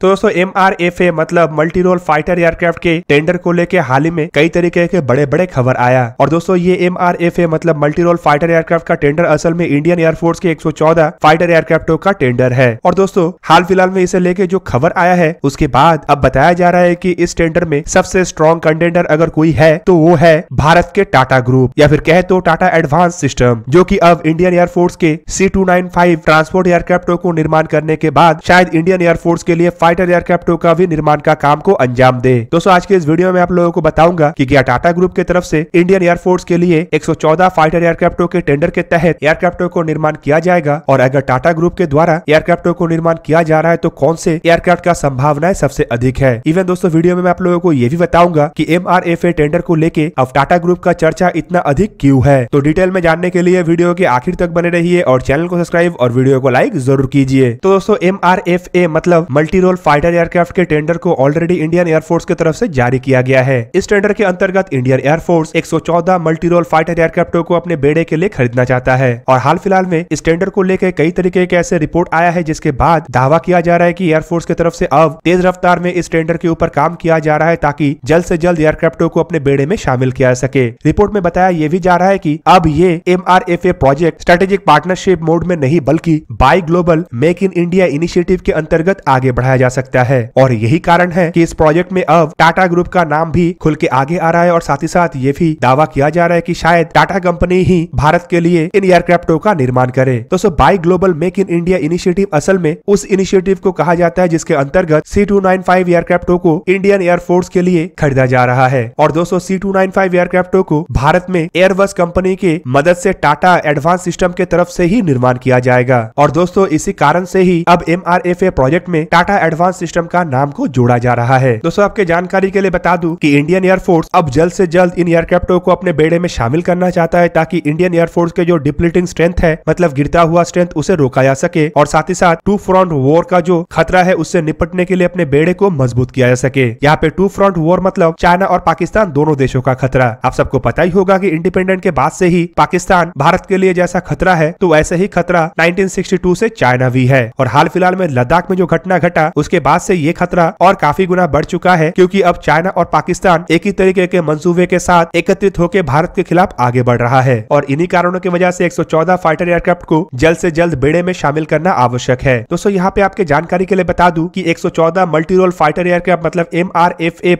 तो दोस्तों M R F A मतलब मल्टी रोल फाइटर एयरक्राफ्ट के टेंडर को लेकर हाल ही में कई तरीके के बड़े बड़े खबर आया और दोस्तों ये एम आर एफ ए मतलब मल्टी रोल फाइटर एयरक्राफ्ट का टेंडर असल में इंडियन एयरफोर्स के 114 फाइटर एयरक्राफ्टों का टेंडर है और दोस्तों हाल फिलहाल में इसे लेके जो खबर आया है उसके बाद अब बताया जा रहा है की इस टेंडर में सबसे स्ट्रॉन्ग कंटेंडर अगर कोई है तो वो है भारत के टाटा ग्रुप या फिर कहे तो टाटा एडवांस सिस्टम जो की अब इंडियन एयरफोर्स के C two nine five transport एयरक्राफ्टों को निर्माण करने के बाद शायद इंडियन एयरफोर्स के लिए फाइटर एयरक्राफ्ट का भी निर्माण का काम को अंजाम दे दोस्तों आज के इस वीडियो में आप लोगों को बताऊंगा की क्या टाटा ग्रुप के तरफ ऐसी इंडियन एयरफोर्स के लिए 114 फाइटर एयरक्राफ्टों के टेंडर के तहत एयरक्राफ्टों को निर्माण किया जाएगा और अगर टाटा ग्रुप के द्वारा एयरक्राफ्टों को निर्माण किया जा रहा है तो कौन से एयरक्राफ्ट का संभावनाएं सबसे अधिक है इवन दोस्तों वीडियो में मैं आप लोगों को ये भी बताऊंगा की एम टेंडर को लेके अब टाटा ग्रुप का चर्चा इतना अधिक क्यूँ है तो डिटेल में जानने के लिए वीडियो के आखिर तक बने रही और चैनल को सब्सक्राइब और वीडियो को लाइक जरूर कीजिए तो दोस्तों एम मतलब multi role multirole fighter aircraft के टेंडर को ऑलरेडी इंडियन एयरफोर्स की तरफ से जारी किया गया है इस टेंडर के अंतर्गत इंडियन एयरफोर्स 114 मल्टीरोल फाइटर एयरक्राफ्टों को अपने बेड़े के लिए खरीदना चाहता है और हाल फिलहाल में इस टेंडर को लेकर कई तरीके के ऐसे रिपोर्ट आया है जिसके बाद दावा किया जा रहा है की एयरफोर्स की तरफ ऐसी अब तेज रफ्तार में इस टेंडर के ऊपर काम किया जा रहा है ताकि जल्द ऐसी जल्द एयरक्राफ्टों को अपने बेड़े में शामिल किया सके रिपोर्ट में बताया यह भी जा रहा है की अब ये M project strategic partnership mode में नहीं बल्कि buy global make in India initiative के अंतर्गत आगे बढ़ाया जा जा सकता है और यही कारण है कि इस प्रोजेक्ट में अब टाटा ग्रुप का नाम भी खुल के आगे आ रहा है और साथ ही साथ ये भी दावा किया जा रहा है की शायद टाटा कंपनी ही भारत के लिए इन एयरक्राफ्टों का निर्माण करे दोस्तों buy global make in India initiative असल में उस इनिशिएटिव को कहा जाता है जिसके अंतर्गत सी टू नाइन फाइव एयरक्राफ्टों को इंडियन एयरफोर्स के लिए खरीदा जा रहा है और दोस्तों सी टू नाइन फाइव एयरक्राफ्टों को भारत में एयरबस कंपनी के मदद ऐसी टाटा एडवांस सिस्टम के तरफ ऐसी ही निर्माण किया जाएगा और दोस्तों इसी कारण ऐसी ही अब एम प्रोजेक्ट में टाटा एडवांस एडवांस सिस्टम का नाम को जोड़ा जा रहा है दोस्तों आपके जानकारी के लिए बता दूं कि इंडियन एयरफोर्स अब जल्द से जल्द इन एयरक्राफ्टों को अपने बेड़े में शामिल करना चाहता है ताकि इंडियन एयरफोर्स के जो डिप्लीटिंग स्ट्रेंथ है मतलब गिरता हुआ स्ट्रेंथ उसे रोका जा सके और साथ ही साथ टू फ्रंट वॉर का जो खतरा है उससे निपटने के लिए अपने बेड़े को मजबूत किया जा सके यहाँ पे टू फ्रंट वॉर मतलब चाइना और पाकिस्तान दोनों देशों का खतरा आप सबको पता ही होगा की इंडिपेंडेंट के बाद से ही पाकिस्तान भारत के लिए जैसा खतरा है तो वैसे ही खतरा नाइनटीन से चाइना भी है और हाल फिलहाल में लद्दाख में जो घटना घटा उस उसके बाद से ये खतरा और काफी गुना बढ़ चुका है क्योंकि अब चाइना और पाकिस्तान एक ही तरीके के मंसूबे के साथ एकत्रित होकर भारत के खिलाफ आगे बढ़ रहा है और इन्हीं कारणों की वजह से 114 फाइटर एयरक्राफ्ट को जल्द से जल्द बेड़े में शामिल करना आवश्यक है दोस्तों यहाँ पे आपके जानकारी के लिए बता दू की एक मल्टी रोल फाइटर एयरक्राफ्ट मतलब एम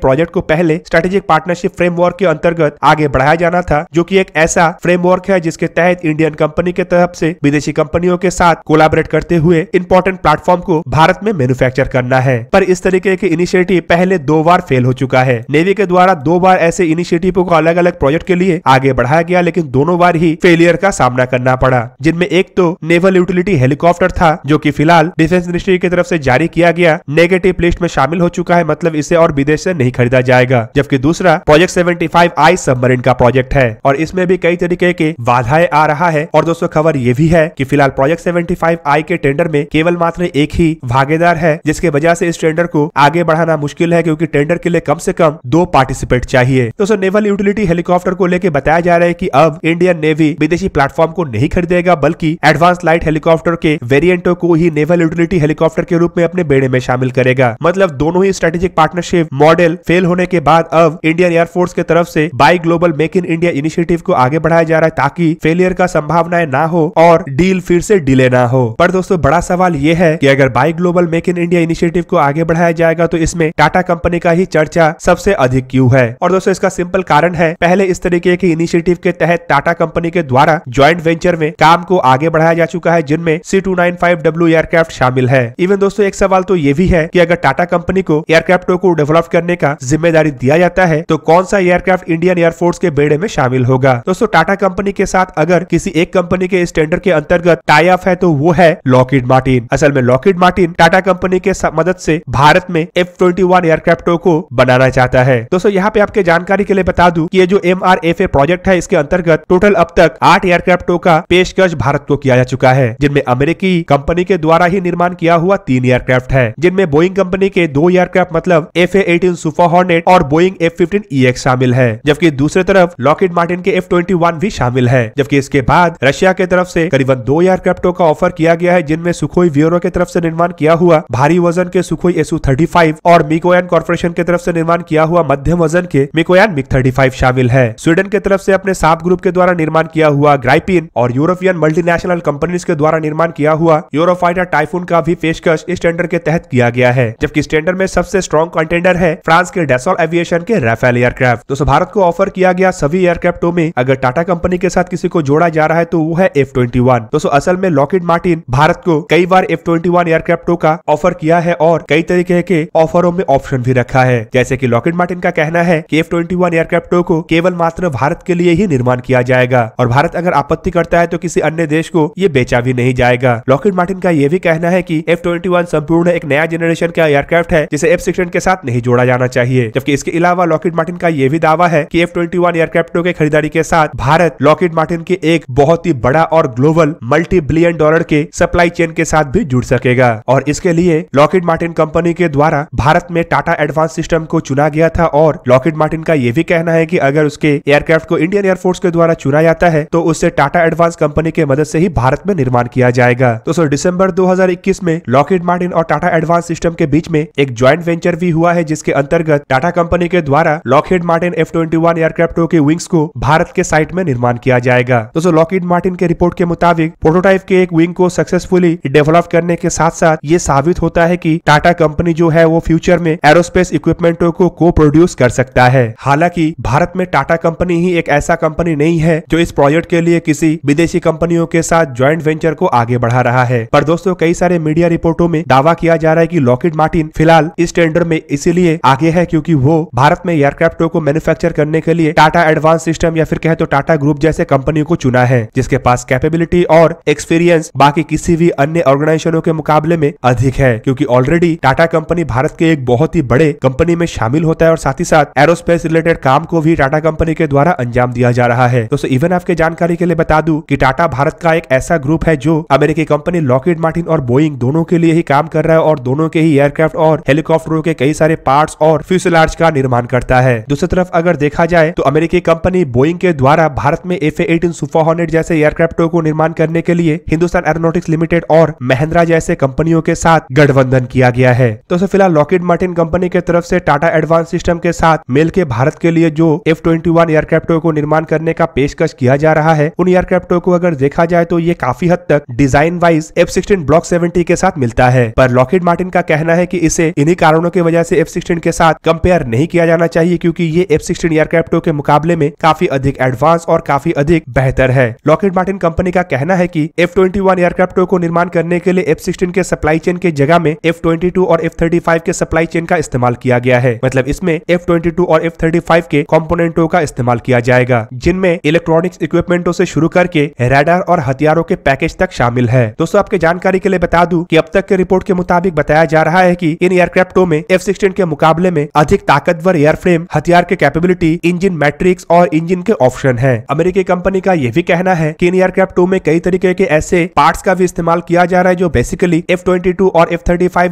प्रोजेक्ट को पहले स्ट्रेटेजिक पार्टनरशिप फ्रेमवर्क के अंतर्गत आगे बढ़ाया जाना था जो की एक ऐसा फ्रेमवर्क है जिसके तहत इंडियन कंपनी के तरफ ऐसी विदेशी कंपनियों के साथ कोलाबरेट करते हुए इम्पोर्टेंट प्लेटफॉर्म को भारत में मैन्युफैक्चर करना है पर इस तरीके के इनिशिएटिव पहले दो बार फेल हो चुका है नेवी के द्वारा दो बार ऐसे इनिशिएटिव को अलग अलग प्रोजेक्ट के लिए आगे बढ़ाया गया लेकिन दोनों बार ही फेलियर का सामना करना पड़ा जिनमें एक तो नेवल यूटिलिटी हेलीकॉप्टर था जो की फिलहाल डिफेंस मिनिस्ट्री की तरफ ऐसी जारी किया गया नेगेटिव लिस्ट में शामिल हो चुका है मतलब इसे और विदेश ऐसी नहीं खरीदा जाएगा जबकि दूसरा प्रोजेक्ट सेवेंटी आई सबमरीन का प्रोजेक्ट है और इसमें भी कई तरीके के बाधाएं आ रहा है और दोस्तों खबर ये भी है कि फिलहाल प्रोजेक्ट 75 आई के टेंडर में केवल मात्र एक ही भागीदार है जिसके जिसके वजह से इस टेंडर को आगे बढ़ाना मुश्किल है क्योंकि टेंडर के लिए कम से कम दो पार्टिसिपेट चाहिए तो सर नेवल यूटिलिटी हेलीकॉप्टर को लेकर बताया जा रहा है की अब इंडियन नेवी विदेशी प्लेटफॉर्म को नहीं खरीदेगा बल्कि एडवांस लाइट हेलीकॉप्टर के वेरियंटो को ही नेवल यूटिलिटी हेलीकॉप्टर के रूप में अपने बेड़े में शामिल करेगा मतलब दोनों ही स्ट्रेटेजिक पार्टनरशिप मॉडल फेल होने के बाद अब इंडियन एयरफोर्स के तरफ से buy global make in India initiative को आगे बढ़ाया जा रहा है ताकि फेलियर का संभावनाएं ना हो और डील फिर से डिले ना हो पर दोस्तों बड़ा सवाल यह है कि अगर buy global make in India initiative को आगे बढ़ाया जाएगा तो इसमें टाटा कंपनी का ही चर्चा सबसे अधिक क्यों है और दोस्तों इसका सिंपल कारण है पहले इस तरीके के इनिशिएटिव के तहत टाटा कंपनी के द्वारा ज्वाइंट वेंचर में काम को आगे बढ़ाया जा चुका है जिनमें C two nine five W aircraft शामिल है इवन दोस्तों एक सवाल तो ये भी है की अगर टाटा कंपनी को एयरक्राफ्टों को डेवलप करने का जिम्मेदारी दिया जाता है तो कौन सा एयरक्राफ्ट इंडियन एयरफोर्स के बेड़े में शामिल होगा दोस्तों टाटा कंपनी के साथ अगर किसी एक कंपनी के स्टैंडर्ड के अंतर्गत टाइप है तो वो है लॉकेट मार्टिन असल में लॉकेट मार्टिन टाटा कंपनी के मदद से भारत में एफ ट्वेंटी वन एयरक्राफ्ट को बनाना चाहता है दोस्तों यहाँ पे आपके जानकारी के लिए बता दू की जो M R F A project है इसके अंतर्गत टोटल अब तक आठ एयरक्राफ्टों का पेशकश भारत को किया जा चुका है जिनमें अमेरिकी कंपनी के द्वारा ही निर्माण किया हुआ तीन एयरक्राफ्ट है जिनमें बोइंग कंपनी के दो एयरक्राफ्ट मतलब F A eighteen super hornet और Boeing F fifteen E X शामिल है जबकि दूसरे तरफ लॉकेट मार्टिन के एफ ट्वेंटी वन भी शामिल है जबकि इसके बाद रशिया के तरफ से करीबन दो एयरक्राफ्टों का ऑफर किया गया है जिनमें सुखोई व्यूरो के तरफ से निर्माण किया हुआ भारी वजन के सुखोई थर्टी फाइव और मिकोयन कॉर्पोरेशन की तरफ से निर्माण किया हुआ मध्यम वजन के मिकोयान मिक थर्टी फाइव शामिल है स्वीडन की तरफ से अपने साफ ग्रुप के द्वारा निर्माण किया हुआ ग्राइपिन और यूरोपियन मल्टीनेशनल कंपनीज के द्वारा निर्माण किया हुआ यूरोफाइटर टाइफून का भी पेशकश इस टेंडर के तहत किया गया है जबकि इस टेंडर में सबसे स्ट्रॉन्ग कंटेंडर है फ्रांस के डेसोल एविएशन के राफेल एयरक्राफ्ट दोस्तों भारत को ऑफर किया गया सभी एयरक्राफ्टों में अगर टाटा कंपनी के साथ किसी को जोड़ा जा रहा है तो वो है एफ ट्वेंटी दोस्तों असल में लॉकेट मार्टिन भारत को कई बार एफ ट्वेंटी एयरक्राफ्टों का ऑफर किया दिया है और कई तरीके के ऑफरों में ऑप्शन भी रखा है जैसे की लॉकेट मार्टिन का कहना है की एफ ट्वेंटी वन एयरक्राफ्टो को केवल मात्र भारत के लिए ही निर्माण किया जाएगा और भारत अगर आपत्ति करता है तो किसी अन्य देश को ये बेचा भी नहीं जाएगा लॉकेट मार्टिन का यह भी कहना है की एफ ट्वेंटी वन संपूर्ण एक नया जनरेशन का एयरक्राफ्ट है जिसे एफ सिक्सटीन के साथ नहीं जोड़ा जाना चाहिए जबकि इसके अलावा लॉकेट मार्टिन का यह भी दावा है की एफ ट्वेंटी वन एयरक्राफ्टो के खरीदारी के साथ भारत लॉकेट मार्टिन के एक बहुत ही बड़ा और ग्लोबल मल्टी बिलियन डॉलर के सप्लाई चेन के साथ भी जुड़ सकेगा और इसके लिए लॉकेट मार्टिन कंपनी के द्वारा भारत में टाटा एडवांस सिस्टम को चुना गया था और लॉकेट मार्टिन का यह भी कहना है कि अगर उसके एयरक्राफ्ट को इंडियन एयरफोर्स के द्वारा चुना जाता है तो उसे टाटा एडवांस कंपनी के मदद से ही भारत में निर्माण किया जाएगा तो सो दिसंबर 2021 में लॉकेट मार्टिन और टाटा एडवांस सिस्टम के बीच में एक ज्वाइंट वेंचर भी हुआ है जिसके अंतर्गत टाटा कंपनी के द्वारा Lockheed Martin F twenty one aircraft के विंग्स को भारत के साइट में निर्माण किया जाएगा तो लॉकेट मार्टिन के रिपोर्ट के मुताबिक प्रोटोटाइप के एक विंग को सक्सेसफुली डेवलप करने के साथ साथ ये साबित होता है है कि टाटा कंपनी जो है वो फ्यूचर में एरोस्पेस इक्विपमेंटों को को प्रोड्यूस कर सकता है हालांकि भारत में टाटा कंपनी ही एक ऐसा कंपनी नहीं है जो इस प्रोजेक्ट के लिए किसी विदेशी कंपनियों के साथ ज्वाइंट वेंचर को आगे बढ़ा रहा है पर दोस्तों कई सारे मीडिया रिपोर्टों में दावा किया जा रहा है की लॉकेट मार्टिन फिलहाल इस टेंडर में इसीलिए आगे है क्यूँकी वो भारत में एयरक्राफ्टों को मैन्युफेक्चर करने के लिए टाटा एडवांस सिस्टम या फिर कहे तो टाटा ग्रुप जैसे कंपनी को चुना है जिसके पास कैपेबिलिटी और एक्सपीरियंस बाकी किसी भी अन्य ऑर्गेनाइजेशनों के मुकाबले में अधिक है क्योंकि ऑलरेडी टाटा कंपनी भारत के एक बहुत ही बड़े कंपनी में शामिल होता है और साथ ही साथ एरोस्पेस रिलेटेड काम को भी टाटा कंपनी के द्वारा अंजाम दिया जा रहा है दोस्तों इवन आपके जानकारी के लिए बता दू की टाटा भारत का एक ऐसा ग्रुप है जो अमेरिकी कंपनी लॉकेट मार्टिन और बोइंग दोनों के लिए ही काम कर रहा है और दोनों के ही एयरक्राफ्ट और हेलीकॉप्टरों के कई सारे पार्ट और फ्यूसलार्ज का निर्माण करता है दूसरी तरफ अगर देखा जाए तो अमेरिकी कंपनी बोइंग के द्वारा भारत में एफ एटीन सुपर हॉनेट जैसे एयरक्राफ्टों को निर्माण करने के लिए हिंदुस्तान एरोनोटिक्स लिमिटेड और महिंद्रा जैसे कंपनियों के साथ गठबंधन संशोधन किया गया है दोस्तों फिलहाल लॉकेट मार्टिन कंपनी के तरफ से टाटा एडवांस सिस्टम के साथ मेल के भारत के लिए जो एफ ट्वेंटी वन एयरक्राफ्टों को निर्माण करने का पेशकश किया जा रहा है उन एयरक्राफ्टों को अगर देखा जाए तो ये काफी हद तक design wise F sixteen block seventy के साथ मिलता है पर लॉकेट मार्टिन का कहना है की इसे इन्हीं कारणों की वजह से एफ सिक्सटीन के साथ कंपेयर नहीं किया जाना चाहिए क्यूँकी ये एफ सिक्सटीन एयरक्राफ्टों के मुकाबले में काफी अधिक एडवांस और काफी अधिक बेहतर है लॉकेट मार्टिन कंपनी का कहना है की एफ ट्वेंटी वन एयरक्राफ्टों को निर्माण करने के लिए एफ सिक्सटीन के सप्लाई चेन के जगह में ट्वेंटी टू और एफ थर्टी के सप्लाई चेन का इस्तेमाल किया गया है मतलब इसमें एफ ट्वेंटी और एफ थर्टी के कॉम्पोनेंटों का इस्तेमाल किया जाएगा जिनमें इलेक्ट्रॉनिक्स इक्विपमेंटो ऐसी शुरू करके रेडर और हथियारों के पैकेज तक शामिल है दोस्तों आपके जानकारी के लिए बता दूं कि अब तक के रिपोर्ट के मुताबिक बताया जा रहा है कि इन एयरक्राफ्टों में एफ सिक्सटीन के मुकाबले में अधिक ताकतवर एयरफ्रेम हथियार के कैपेबिलिटी इंजन मैट्रिक्स और इंजन के ऑप्शन है अमेरिकी कंपनी का यह भी कहना है की इन एयरक्राफ्टों में कई तरीके के ऐसे पार्ट का भी इस्तेमाल किया जा रहा है जो बेसिकली एफ और एफ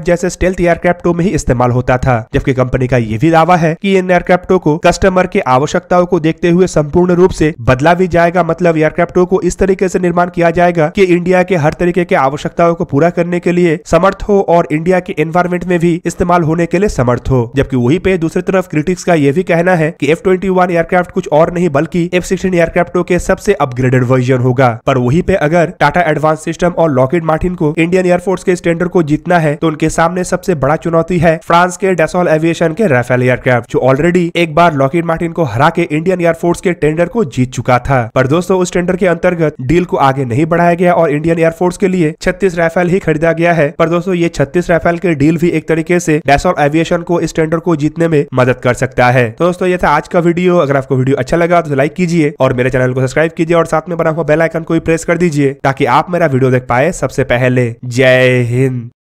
जैसे स्टेल्थ एयरक्राफ्टो में ही इस्तेमाल होता था जबकि कंपनी का ये भी दावा है की इन एयरक्राफ्टो को कस्टमर के आवश्यकताओं को देखते हुए संपूर्ण रूप से बदला भी जाएगा मतलब एयरक्राफ्टों को इस तरीके से निर्माण किया जाएगा कि इंडिया के हर तरीके के आवश्यकताओं को पूरा करने के लिए समर्थ हो और इंडिया के एनवायरमेंट में भी इस्तेमाल होने के लिए समर्थ हो जबकि वही पे दूसरी तरफ क्रिटिक्स का यह भी कहना है की एफ एयरक्राफ्ट कुछ और नहीं बल्कि एफ सिक्सटीन एयरक्राफ्टो के सबसे अपग्रेडेड वर्जन होगा पर वही पे अगर टाटा एडवांस सिस्टम और लॉकेट मार्टिन को इंडियन एयरफोर्स के स्टैंडर्ड को जीतना है तो उनके सामने सबसे बड़ा चुनौती है फ्रांस के डेसोल एविएशन के राफेल एयरक्राफ्ट जो ऑलरेडी एक बार लॉकिड मार्टिन को हरा के इंडियन एयरफोर्स के टेंडर को जीत चुका था पर दोस्तों उस टेंडर के अंतर्गत डील को आगे नहीं बढ़ाया गया और इंडियन एयरफोर्स के लिए छत्तीस राइफल ही खरीदा गया है पर दोस्तों ये छत्तीस राइफल के डील भी एक तरीके से डेसोल एविएशन को इस टेंडर को जीतने में मदद कर सकता है तो दोस्तों ये था आज का वीडियो अगर आपको वीडियो अच्छा लगा तो लाइक कीजिए और मेरे चैनल को सब्सक्राइब कीजिए और साथ में बना हुआ बेल आइकन को भी प्रेस कर दीजिए ताकि आप मेरा वीडियो देख पाए सबसे पहले जय हिंद